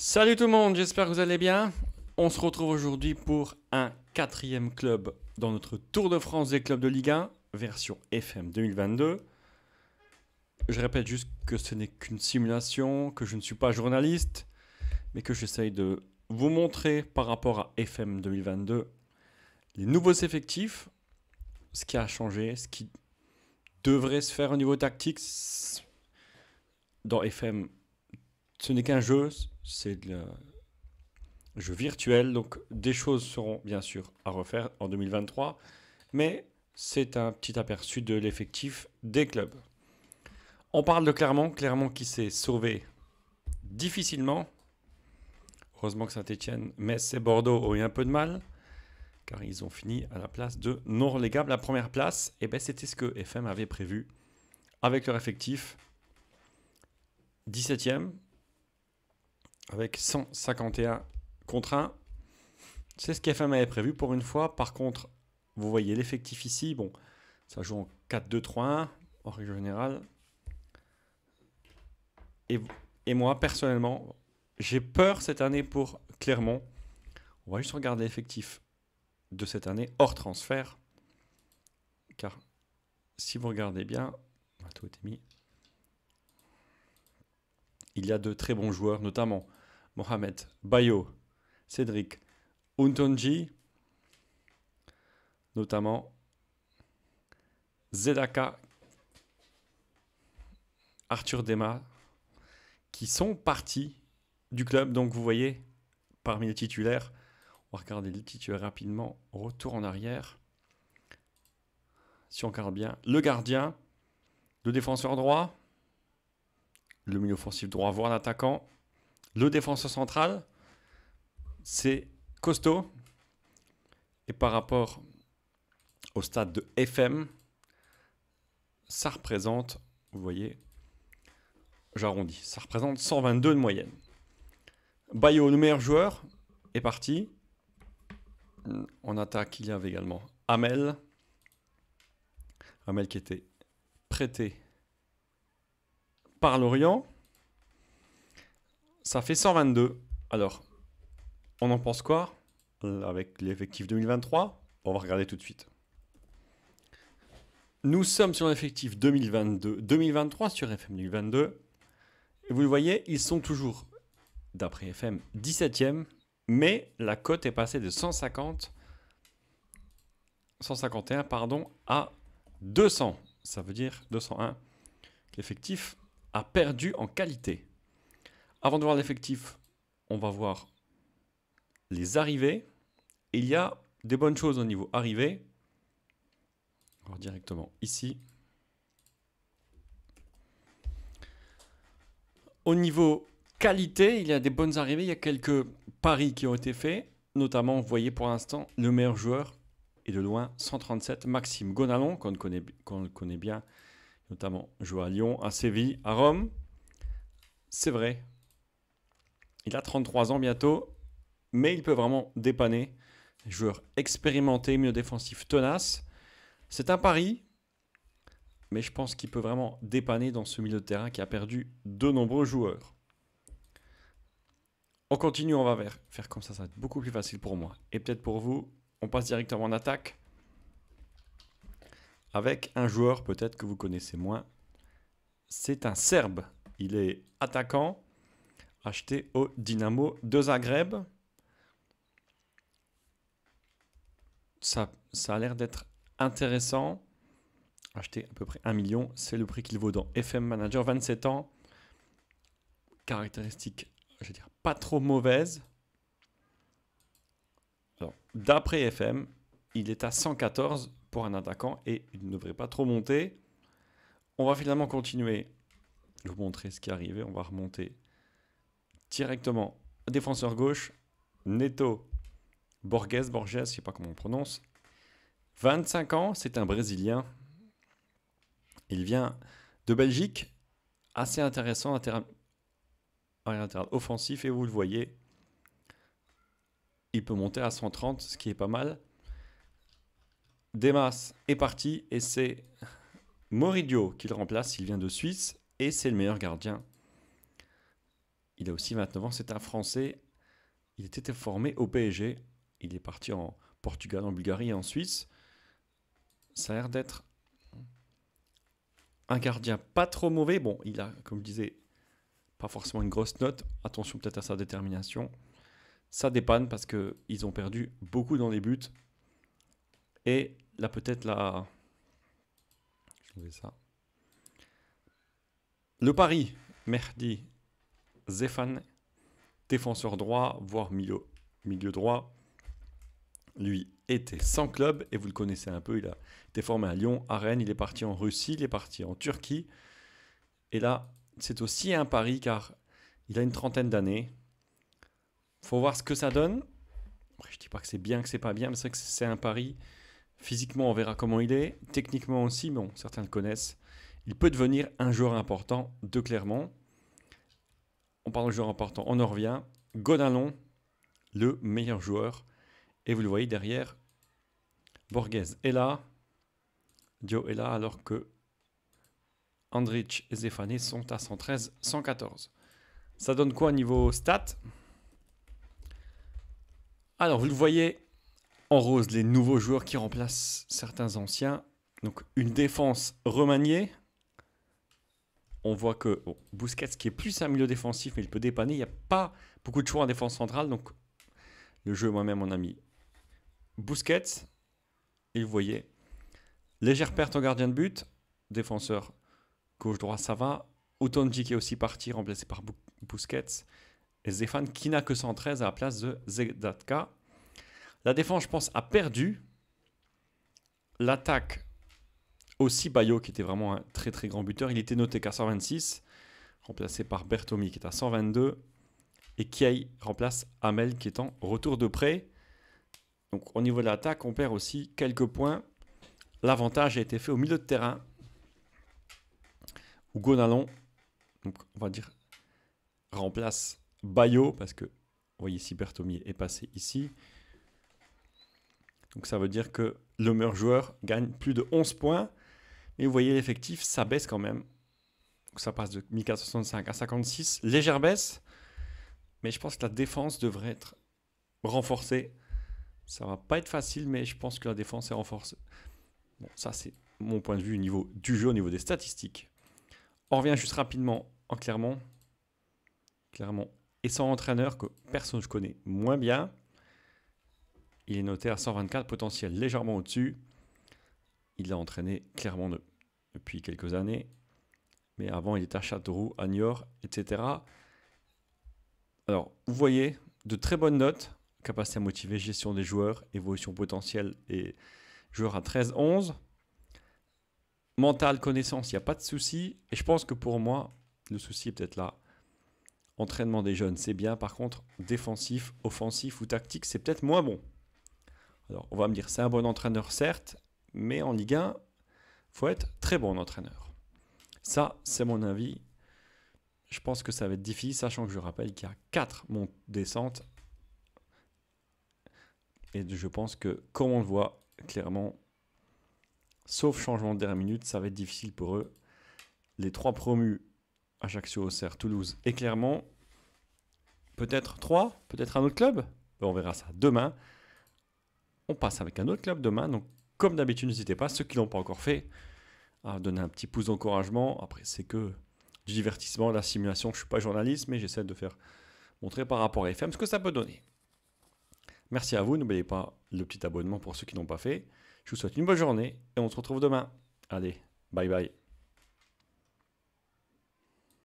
Salut tout le monde, j'espère que vous allez bien. On se retrouve aujourd'hui pour un quatrième club dans notre Tour de France des clubs de Ligue 1, version FM 2022. Je répète juste que ce n'est qu'une simulation, que je ne suis pas journaliste, mais que j'essaye de vous montrer par rapport à FM 2022 les nouveaux effectifs, ce qui a changé, ce qui devrait se faire au niveau tactique dans FM ce n'est qu'un jeu, c'est un jeu virtuel, donc des choses seront bien sûr à refaire en 2023, mais c'est un petit aperçu de l'effectif des clubs. On parle de Clermont, Clermont qui s'est sauvé difficilement. Heureusement que Saint-Etienne, Metz et Bordeaux ont eu un peu de mal, car ils ont fini à la place de non relégable. La première place, et eh ben c'était ce que FM avait prévu avec leur effectif. 17e, avec 151 contre 1. C'est ce qu'FM avait prévu pour une fois. Par contre, vous voyez l'effectif ici. Bon, ça joue en 4-2-3-1 en règle générale. Et, moi, personnellement, j'ai peur cette année pour Clermont. On va juste regarder l'effectif de cette année hors transfert. Car si vous regardez bien, ah, Il y a de très bons joueurs, notamment Mohamed, Bayo, Cédric, Untonji, notamment Zedaka, Arthur Dema, qui sont partis du club. Donc vous voyez, parmi les titulaires, on va regarder les titulaires rapidement. Retour en arrière. Si on regarde bien, le gardien, le défenseur droit, le milieu offensif droit, voire l'attaquant, le défenseur central, c'est costaud. Et par rapport au stade de FM, ça représente, vous voyez, j'arrondis, ça représente 122 de moyenne. Bayo, le meilleur joueur, est parti. En attaque, il y avait également Amel. Amel qui était prêté par l'Orient. Ça fait 122. Alors, on en pense quoi euh, avec l'effectif 2023 On va regarder tout de suite. Nous sommes sur l'effectif 2022, 2023 sur FM 2022. Et vous le voyez, ils sont toujours, d'après FM, 17e, mais la cote est passée de 150, 151 pardon, à 200. Ça veut dire 201. L'effectif a perdu en qualité. Avant de voir l'effectif, on va voir les arrivées. il y a des bonnes choses au niveau arrivée. Alors directement ici. Au niveau qualité, il y a des bonnes arrivées. Il y a quelques paris qui ont été faits. Notamment, vous voyez pour l'instant, le meilleur joueur est de loin 137, Maxime Gonalon, qu'on connaît, connaît bien, notamment joue à Lyon, à Séville, à Rome. C'est vrai, il a 33 ans bientôt, mais il peut vraiment dépanner. Joueur expérimenté, milieu défensif tenace. C'est un pari, mais je pense qu'il peut vraiment dépanner dans ce milieu de terrain qui a perdu de nombreux joueurs. On continue, on va faire comme ça, ça va être beaucoup plus facile pour moi. Et peut-être pour vous, on passe directement en attaque avec un joueur peut-être que vous connaissez moins. C'est un Serbe. Il est attaquant, acheté au Dynamo de Zagreb. Ça, ça a l'air d'être intéressant. Acheter à peu près 1 million, c'est le prix qu'il vaut dans FM Manager, 27 ans. Caractéristiques, je veux dire, pas trop mauvaise. D'après FM, il est à 114 pour un attaquant et il ne devrait pas trop monter. On va finalement continuer. Je vais vous montrer ce qui est arrivé. On va remonter directement défenseur gauche, Neto Borges, Borges, je ne sais pas comment on prononce. 25 ans, c'est un Brésilien. Il vient de Belgique, assez intéressant, inter offensif, et vous le voyez, il peut monter à 130, ce qui est pas mal. Demas est parti et c'est Moridio qui le remplace, il vient de Suisse et c'est le meilleur gardien il a aussi 29 ans, c'est un Français. Il était formé au PSG. Il est parti en Portugal, en Bulgarie et en Suisse. Ça a l'air d'être un gardien pas trop mauvais. Bon, il a, comme je disais, pas forcément une grosse note. Attention peut-être à sa détermination. Ça dépanne parce qu'ils ont perdu beaucoup dans les buts. Et là, peut-être là. Je vais ça. Le pari, Merdi Zéphane, défenseur droit, voire milieu, milieu droit. Lui était sans club et vous le connaissez un peu, il a été formé à Lyon, à Rennes, il est parti en Russie, il est parti en Turquie. Et là, c'est aussi un pari car il a une trentaine d'années. Faut voir ce que ça donne. Je ne dis pas que c'est bien, que c'est pas bien, mais c'est que c'est un pari. Physiquement, on verra comment il est. Techniquement aussi, bon, certains le connaissent. Il peut devenir un joueur important de Clermont on parle de joueur important, on en revient. Godalon, le meilleur joueur. Et vous le voyez derrière, Borghese est là. Dio est là, alors que Andrich et Zefane sont à 113, 114. Ça donne quoi niveau stats Alors, vous le voyez en rose, les nouveaux joueurs qui remplacent certains anciens. Donc, une défense remaniée, on voit que Bousquets, qui est plus un milieu défensif, mais il peut dépanner. Il n'y a pas beaucoup de choix en défense centrale. Donc, le jeu, moi-même, on ami. mis Busquets. Et vous voyez, légère perte au gardien de but. Défenseur gauche-droit, ça va. Otonji qui est aussi parti, remplacé par Bousquets. Et Zéphane qui n'a que 113 à la place de Zedatka. La défense, je pense, a perdu. L'attaque, aussi Bayo, qui était vraiment un très très grand buteur. Il était noté qu'à 126, remplacé par Bertomi, qui est à 122. Et Kiai remplace Amel qui est en retour de prêt. Donc au niveau de l'attaque, on perd aussi quelques points. L'avantage a été fait au milieu de terrain. Où Gonalon, donc on va dire, remplace Bayo, parce que, vous voyez ici, Bertomi est passé ici. Donc ça veut dire que le meilleur joueur gagne plus de 11 points. Et vous voyez, l'effectif, ça baisse quand même. ça passe de 1465 à 56. Légère baisse. Mais je pense que la défense devrait être renforcée. Ça va pas être facile, mais je pense que la défense est renforcée. Bon, ça, c'est mon point de vue au niveau du jeu, au niveau des statistiques. On revient juste rapidement en Clermont. Clermont et son entraîneur que personne ne connaît moins bien. Il est noté à 124 potentiel, légèrement au-dessus il a entraîné clairement depuis quelques années. Mais avant, il était à Châteauroux, à Niort, etc. Alors, vous voyez, de très bonnes notes, capacité à motiver, gestion des joueurs, évolution potentielle et joueur à 13-11. Mental, connaissance, il n'y a pas de souci. Et je pense que pour moi, le souci est peut-être là. Entraînement des jeunes, c'est bien. Par contre, défensif, offensif ou tactique, c'est peut-être moins bon. Alors, on va me dire, c'est un bon entraîneur, certes, mais en Ligue 1, faut être très bon entraîneur. Ça, c'est mon avis. Je pense que ça va être difficile, sachant que je rappelle qu'il y a 4 montes descentes. Et je pense que, comme on le voit clairement, sauf changement de dernière minute, ça va être difficile pour eux. Les 3 promus, Ajaccio, Auxerre, Toulouse et clairement, peut-être 3, peut-être un autre club. Ben, on verra ça demain. On passe avec un autre club demain, donc comme d'habitude, n'hésitez pas, ceux qui ne l'ont pas encore fait, à donner un petit pouce d'encouragement. Après, c'est que du divertissement, de la simulation. Je ne suis pas journaliste, mais j'essaie de faire montrer par rapport à FM ce que ça peut donner. Merci à vous. N'oubliez pas le petit abonnement pour ceux qui n'ont pas fait. Je vous souhaite une bonne journée et on se retrouve demain. Allez, bye bye.